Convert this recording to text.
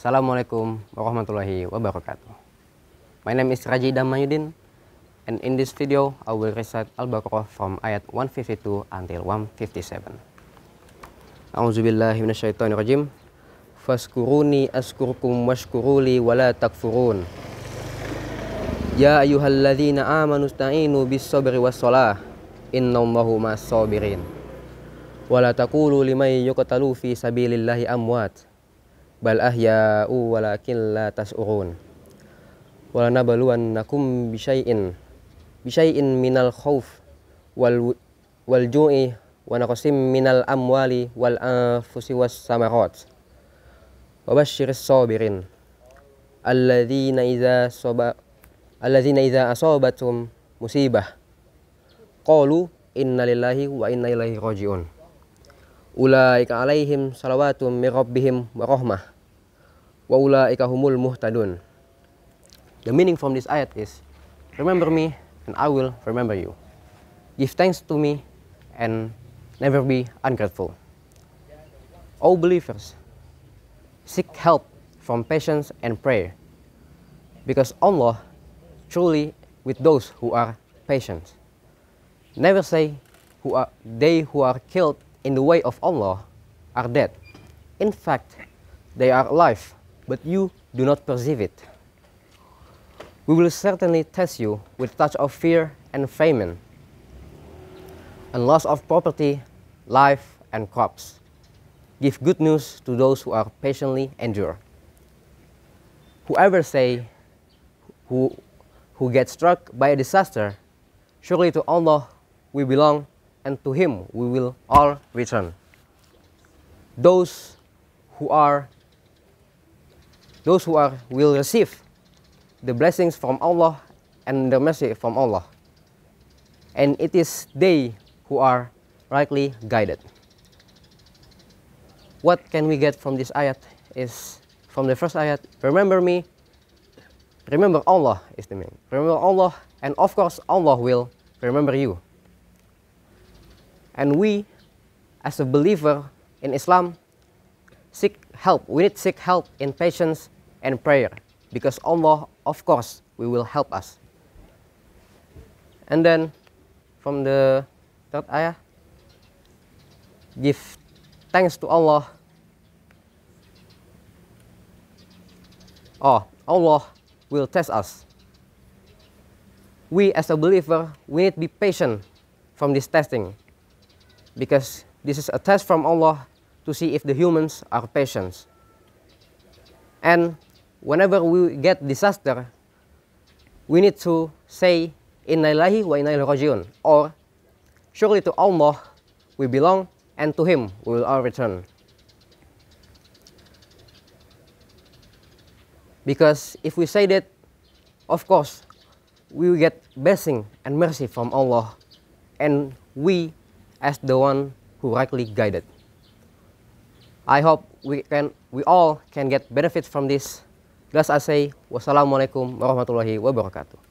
Assalamualaikum warahmatullahi wabarakatuh. My name is Raji Damayudin and in this video I will recite Al-Baqarah from ayat 152 until 157. A'udzubillahi rajim. Faskuruni askurkum washkuruli wala takfurun. Ya ayyuhalladzina amanu sta'inu bis-sabri was-shalah. Innallaha ma'as-sabirin. Wala taqulu liman yuqtalu fi sabilillahi amwat بل أحياء ولكن لا تشعرون ولنبلونكم بشيء بشيء من الخوف والجوع ونقص من الأموال والأنفس والسمعات وبشر الصابرين الذين إذا صب الذين إذا أصابتهم مصيبة قالوا إن لله وإنا إليه راجعون Ulaika alaihim salawatum min rabbihim wa rahmah wa ulaika humul muhtadun. The meaning from this ayat is remember me and I will remember you. Give thanks to me and never be ungrateful. O believers, seek help from patience and prayer because Allah truly with those who are patient. Never say who are they who are killed in the way of Allah are dead. In fact, they are alive, but you do not perceive it. We will certainly test you with touch of fear and famine, and loss of property, life, and crops. Give good news to those who are patiently endure. Whoever say, who, who gets struck by a disaster, surely to Allah we belong and to him we will all return. Those who are those who are will receive the blessings from Allah and the mercy from Allah. And it is they who are rightly guided. What can we get from this ayat is from the first ayat, remember me, remember Allah is the meaning. Remember Allah and of course Allah will remember you. And we, as a believer in Islam, seek help. We need seek help in patience and prayer because Allah, of course, we will help us. And then from the third ayah, give thanks to Allah. Oh, Allah will test us. We as a believer, we need to be patient from this testing because this is a test from Allah to see if the humans are patient. And whenever we get disaster, we need to say Inna ilahi wa inna rajiun or surely to Allah we belong and to him we will all return. Because if we say that, of course, we will get blessing and mercy from Allah and we as the one who rightly guided. I hope we can we all can get benefits from this. Thus I say, wassalamualaikum warahmatullahi wabarakatuh.